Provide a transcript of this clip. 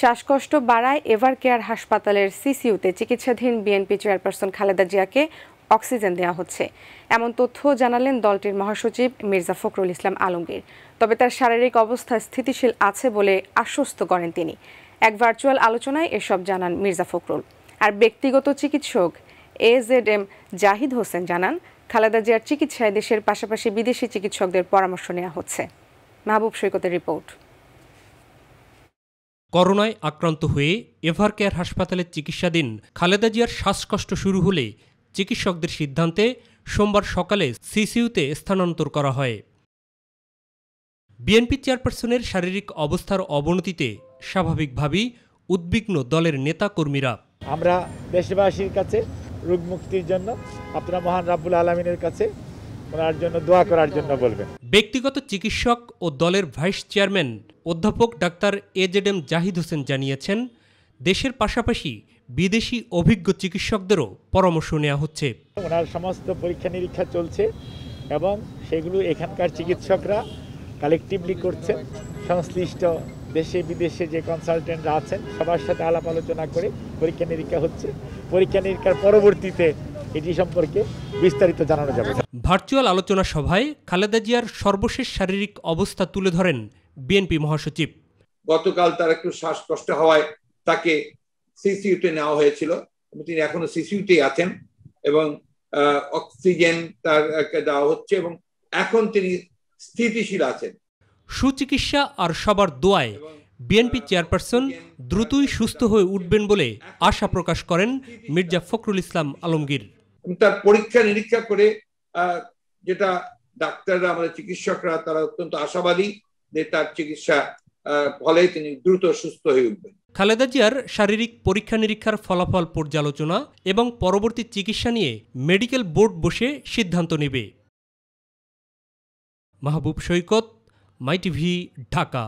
শ্বাসকষ্ট বাড়ায় ever care হাসপাতালের সিসিউতে চিকিৎসাধীন বিএনপি চেয়ারপারসন খালেদা জিয়াকে অক্সিজেন দেওয়া হচ্ছে এমন তথ্য জানালেন দলটির মহাসচিব মির্জা ফখরুল ইসলাম আলমগীর তবে তার শারীরিক অবস্থা স্থিতিশীল আছে বলে আশ্বস্ত করেন তিনি এক ভার্চুয়াল আলোচনায় এসব জানান মির্জা ফখরুল আর ব্যক্তিগত চিকিৎসক A Z M Zahid Hossain জানান খালেদা জিয়ার চিকিৎসায় দেশের পাশাপাশি বিদেশি চিকিৎসকদের পরামর্শ নেওয়া হচ্ছে মাহবুব সৈকতের রিপোর্ট করোনায় আক্রান্ত হয়ে এভার কেয়ার হাসপাতালে চিকিৎসাধীন খালেদা জিয়ার শ্বাসকষ্ট শুরু হলে চিকিৎসকদের সিদ্ধান্তে সোমবার সকালে সিসিউতে স্থানান্তর করা হয় বিএনপি চেয়ারপারসনের শারীরিক অবস্থার অবনতিতে স্বাভাবিকভাবেই উদ্বিগ্ন দলের নেতা কর্মীরা আমরা দেশবাসীর কাছে রোগ মুক্তির জন্য আপনারা মহান রাব্বুল আলমিনের কাছে ওনার জন্য দোয়া করার জন্য বলবেন ব্যক্তিগত চিকিৎসক ও দলের ভাইস চেয়ারম্যান অধ্যাপক doctor A Z M Zahid Hossain জানিয়েছেন দেশের পাশাপাশি বিদেশি অভিজ্ঞ চিকিৎসকদেরও পরামর্শ নেওয়া হচ্ছে ওনার সমস্ত পরীক্ষা নিরীক্ষা চলছে এবং সেগুলো এখানকার চিকিৎসকরা কালেকটিভলি করছেন সংশ্লিষ্ট দেশে বিদেশে যে কনসালটেন্টরা আছেন সবার সাথে আলাপ আলোচনা করে পরীক্ষা নিরীক্ষা হচ্ছে পরীক্ষা নিরীক্ষার পরবর্তীতে এটি সম্পর্কে বিস্তারিত জানানো যাবে ভার্চুয়াল আলোচনা সভায় খালেদা জিয়ার সর্বশেষ শারীরিক অবস্থা তুলে ধরেন বিএনপি মহাসচিব গতকাল তার একটু শ্বাসকষ্ট হওয়ায় তাকে সিসিউতে নেওয়া হয়েছিল তিনি এখনো সিসিউতেই আছেন এবং অক্সিজেন তার দেওয়া হচ্ছে এবং এখন তিনি স্থিতিশীল আছেন সুচিকিৎসা আর সবার দোয়ায় বিএনপি চেয়ারপারসন দ্রুতই সুস্থ হয়ে উঠবেন বলে আশা প্রকাশ করেন মির্জা ফখরুল ইসলাম আলমগীর তার পরীক্ষা নিরীক্ষা করে যেটা ডাক্তাররা আমাদের চিকিৎসকরা তারা অত্যন্ত আশাবাদী যে তার চিকিৎসা ফলে তিনি দ্রুত সুস্থ হয়ে উঠবেন খালেদা জিয়ার শারীরিক পরীক্ষা নিরীক্ষার ফলাফল পর্যালোচনা এবং পরবর্তী চিকিৎসা নিয়ে মেডিকেল বোর্ড বসে সিদ্ধান্ত নেবে মাহবুব সৈকত মাই টিভি ঢাকা